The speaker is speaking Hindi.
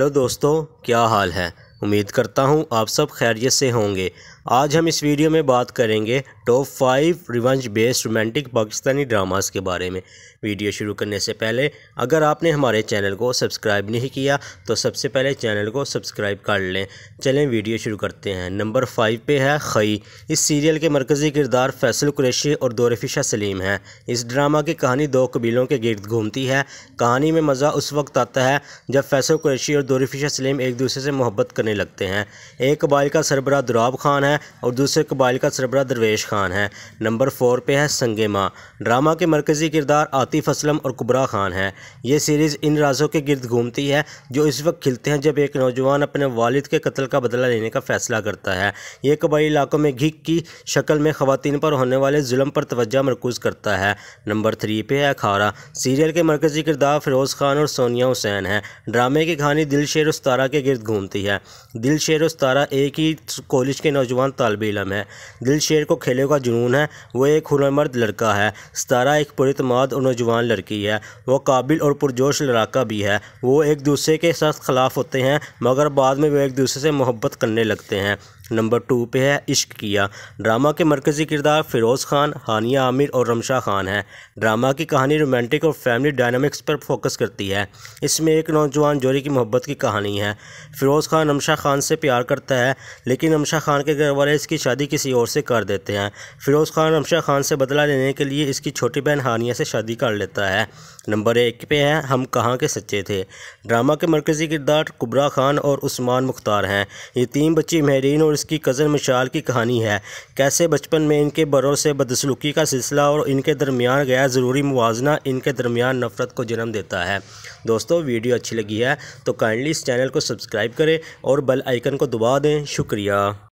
हेलो दोस्तों क्या हाल है उम्मीद करता हूँ आप सब खैरियत से होंगे आज हम इस वीडियो में बात करेंगे top five revenge based romantic Pakistani dramas के बारे में वीडियो शुरू करने से पहले अगर आपने हमारे चैनल को सब्सक्राइब नहीं किया तो सबसे पहले चैनल को सब्सक्राइब कर लें चलें वीडियो शुरू करते हैं नंबर फाइव पे है खई इस सीरियल के मरकज़ी किरदार फैसल कुरेशी और दोरफिशा सलीम हैं इस ड्रामा की कहानी दो कबीलों के गर्द घूमती है कहानी में मज़ा उस वक्त आता है जब फैसल कुरेशी और दोरफिशा सलीम एक दूसरे से मोहब्बत करने लगते हैं एक कबाइल का सरबरा दुराब खान है है और दूसरे कबाइल का सरबरा दरवेश खान है नंबर फोर पे है संगे माँ ड्रामा के मरकज़ी किरदार आतिफ असलम और कुबरा खान है ये सीरीज़ इन राजों के गिरद घूमती है जो इस वक्त खिलते हैं जब एक नौजवान अपने वालिद के कत्ल का बदला लेने का फ़ैसला करता है ये कबाइली इलाकों में घिक की शक्ल में खुतिन पर होने वाले जुल्म पर तोज्जा मरकूज़ करता है नंबर थ्री पे है खारा सीरियल के मरकज़ी किरदार फिरोज़ खान और सोनिया हुसैन है ड्रामे की कहानी दिल शेर उस्तारा के गिरद घूमती है दिल शेर उस्तारा एक ही कॉलेज के नौजवान नौजवान तालब इलम है दिल शेर को खेलों का जुनून है वह एक हुनरमंद लड़का है सतारा एक पुरतमाद और नौजवान लड़की है वह काबिल और पुरजोश लड़ाका भी है वो एक दूसरे के सख्त खिलाफ होते हैं मगर बाद में वो एक दूसरे से मोहब्बत करने लगते हैं नंबर टू पे है इश्क किया ड्रामा के मरकज़ी किरदार फ़िरोज़ खान हानिया आमिर और रमशा खान हैं ड्रामा की कहानी रोमांटिक और फैमिली डायनामिक्स पर फोकस करती है इसमें एक नौजवान जोड़ी की मोहब्बत की कहानी है फ़िरोज़ खान रमशा खान से प्यार करता है लेकिन रमशा खान के घर करने वाले इसकी शादी किसी और से कर देते हैं फिरोज़ खान अमशा खान से बदला लेने के लिए इसकी छोटी बहन हानिया से शादी कर लेता है नंबर एक पे है हम कहाँ के सच्चे थे ड्रामा के मरकज़ी किरदार कुबरा खान और उस्मान मुख्तार हैं ये तीन बच्ची महरीन और इसकी कज़न मिशाल की कहानी है कैसे बचपन में इनके बड़ों से बदसलूकी का सिलसिला और इनके दरमियान गैर ज़रूरी मुजना इनके दरमियान नफरत को जन्म देता है दोस्तों वीडियो अच्छी लगी है तो काइंडली इस चैनल को सब्सक्राइब करें और बेल आइकन को दबा दें शुक्रिया